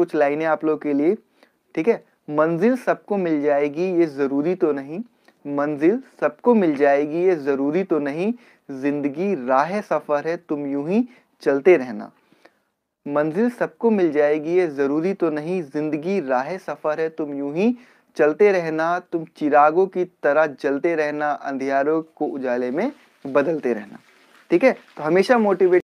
कुछ लाइनें आप लोग के लिए ठीक है मंजिल सबको मिल जाएगी ये ज़रूरी तो नहीं मंजिल सबको मिल जाएगी ये ज़रूरी तो नहीं ज़िंदगी राह सफ़र है तुम यूं ही चलते रहना मंजिल सबको मिल जाएगी ये ज़रूरी तो नहीं ज़िंदगी राह सफ़र है तुम यूं ही चलते रहना तुम चिरागों की तरह जलते रहना अंधियारों को उजाले में बदलते रहना ठीक है तो हमेशा मोटिवेट